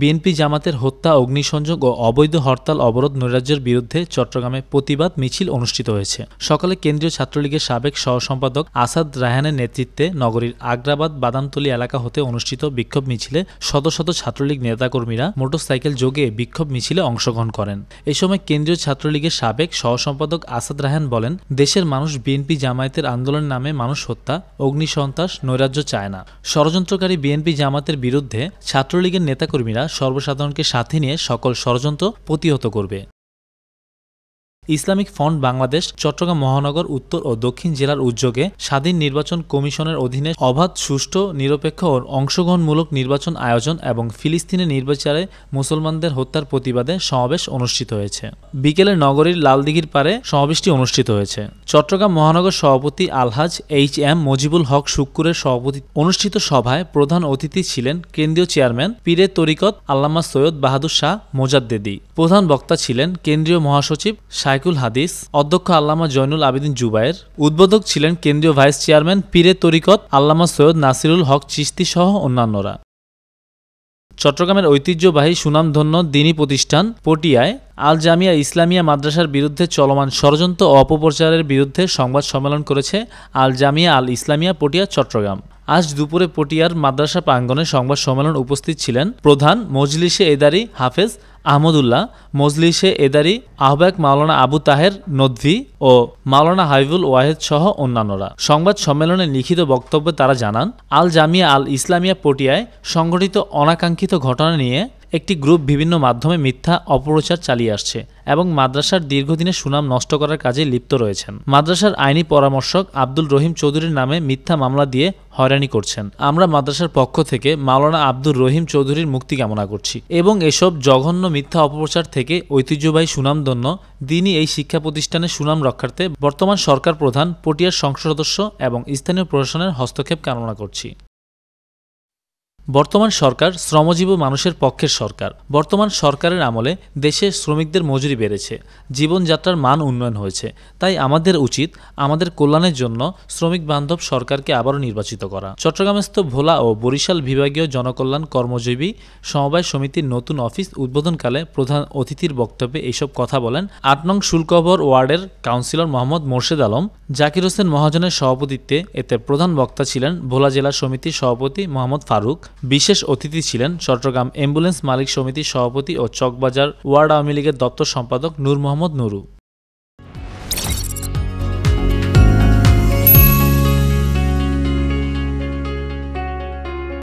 BNP জামাতের হত্যা অগ্নিসংযোগ ও অবৈধ হরতাল অবরোধ নৈরাজ্যের বিরুদ্ধে চট্টগ্রামে প্রতিবাদ মিছিল অনুষ্ঠিত হয়েছে সকালে কেন্দ্রীয় ছাত্রলীগের সাবেক সহসম্পাদক আসাদ রায়হানের নেতৃত্বে নগরীর আগ্রাবাদ বাদামতলী এলাকা হতে অনুষ্ঠিত বিক্ষোভ মিছিলে শত শত ছাত্রলীগ নেতাকর্মীরা মোটরসাইকেল যোগে বিক্ষোভ মিছিলে অংশগ্রহণ করেন এ সময় কেন্দ্রীয় ছাত্রলীগের সাবেক সহসম্পাদক আসাদ রায়হান বলেন দেশের মানুষ বিএনপি জামায়াতের আন্দোলনের নামে মানুষ হত্যা অগ্নিসন্ত্রাস নৈরাজ্য চায় না ষড়যন্ত্রকারী বিএনপি জামাতের বিরুদ্ধে ছাত্রলীগের নেতাকর্মীরা বাহিনীরা সর্বসাধারণকে সাথে নিয়ে সকল ষড়যন্ত্র প্রতিহত করবে ইসলামিক ফ্রন্ট বাংলাদেশ চট্টগ্রাম মহানগর উত্তর ও দক্ষিণ জেলার উদ্যোগে স্বাধীন নির্বাচন কমিশনের অধীনে অবাধ সুষ্ঠু নিরপেক্ষ ও অংশগ্রহণমূলক নির্বাচন আয়োজন এবং ফিলিস্তিনে নির্বিচারে মুসলমানদের হত্যার প্রতিবাদে সমাবেশ অনুষ্ঠিত হয়েছে বিকেলে নগরীর লালদিঘির পারে সমাবেশটি অনুষ্ঠিত হয়েছে চট্টগ্রাম মহানগর সভাপতি আলহাজ এইচ এম মজিবুল হক শুক্কুরের সভাপতি অনুষ্ঠিত সভায় প্রধান অতিথি ছিলেন কেন্দ্রীয় চেয়ারম্যান পীরে তরিকত আল্লামা সৈয়দ বাহাদুর শাহ মোজাদ্দেদি প্রধান বক্তা ছিলেন কেন্দ্রীয় মহাসচিব শাহ শাইকুল হাদিস অধ্যক্ষ আল্লামা জয়নুল আবেদিন জুবায়ের উদ্বোধক ছিলেন কেন্দ্রীয় ভাইস চেয়ারম্যান পীরে তরিকত আল্লামা সৈয়দ নাসিরুল হক চিস্তি সহ অন্যান্যরা চট্টগ্রামের ঐতিহ্যবাহী সুনামধন্য দিনী প্রতিষ্ঠান পটিয়ায় আল জামিয়া ইসলামিয়া মাদ্রাসার বিরুদ্ধে চলমান ষড়যন্ত্র অপপ্রচারের বিরুদ্ধে সংবাদ সম্মেলন করেছে আল জামিয়া আল ইসলামিয়া পটিয়া চট্টগ্রাম আজ দুপুরে পটিয়ার মাদ্রাসা প্রাঙ্গনে সংবাদ সম্মেলন উপস্থিত ছিলেন প্রধান মজলিসে এদারি হাফেজ আহমদুল্লাহ মজলিসে এদারি আহবাক মাওলানা আবু তাহের নদভি ও মাওলানা হাইবুল ওয়াহেদ সহ অন্যান্যরা সংবাদ সম্মেলনে লিখিত বক্তব্যে তারা জানান আল জামিয়া আল ইসলামিয়া পটিয়ায় সংঘটিত অনাকাঙ্ক্ষিত ঘটনা নিয়ে একটি গ্রুপ বিভিন্ন মাধ্যমে মিথ্যা অপপ্রচার চালিয়ে আসছে এবং মাদ্রাসার দীর্ঘদিনের সুনাম নষ্ট করার কাজে লিপ্ত রয়েছেন মাদ্রাসার আইনি পরামর্শক আব্দুল রহিম চৌধুরীর নামে মিথ্যা মামলা দিয়ে হয়রানি করছেন আমরা মাদ্রাসার পক্ষ থেকে মাওলানা আব্দুল রহিম চৌধুরীর মুক্তি কামনা করছি এবং এসব জঘন্য মিথ্যা অপপ্রচার থেকে ঐতিহ্যবাহী সুনামধন্য দিনই এই শিক্ষা প্রতিষ্ঠানের সুনাম রক্ষার্থে বর্তমান সরকার প্রধান পটিয়ার সংসদ সদস্য এবং স্থানীয় প্রশাসনের হস্তক্ষেপ কামনা করছি বর্তমান সরকার শ্রমজীবী মানুষের পক্ষের সরকার বর্তমান সরকারের আমলে দেশে শ্রমিকদের মজুরি বেড়েছে জীবনযাত্রার মান উন্নয়ন হয়েছে তাই আমাদের উচিত আমাদের কল্যাণের জন্য শ্রমিক বান্ধব সরকারকে আবারও নির্বাচিত করা চট্টগ্রামস্থ ভোলা ও বরিশাল বিভাগীয় জনকল্যাণ কর্মজীবী সমবায় সমিতির নতুন অফিস উদ্বোধনকালে প্রধান অতিথির বক্তব্যে এইসব কথা বলেন আট নং শুল্কবর ওয়ার্ডের কাউন্সিলর মোহাম্মদ মোর্শেদ আলম জাকির হোসেন মহাজনের সভাপতিত্বে এতে প্রধান বক্তা ছিলেন ভোলা জেলা সমিতির সভাপতি মোহাম্মদ ফারুক বিশেষ অতিথি ছিলেন চট্টগ্রাম অ্যাম্বুলেন্স মালিক সমিতির সভাপতি ও চকবাজার ওয়ার্ড আওয়ামী লীগের দপ্তর সম্পাদক নূর মোহাম্মদ নুরু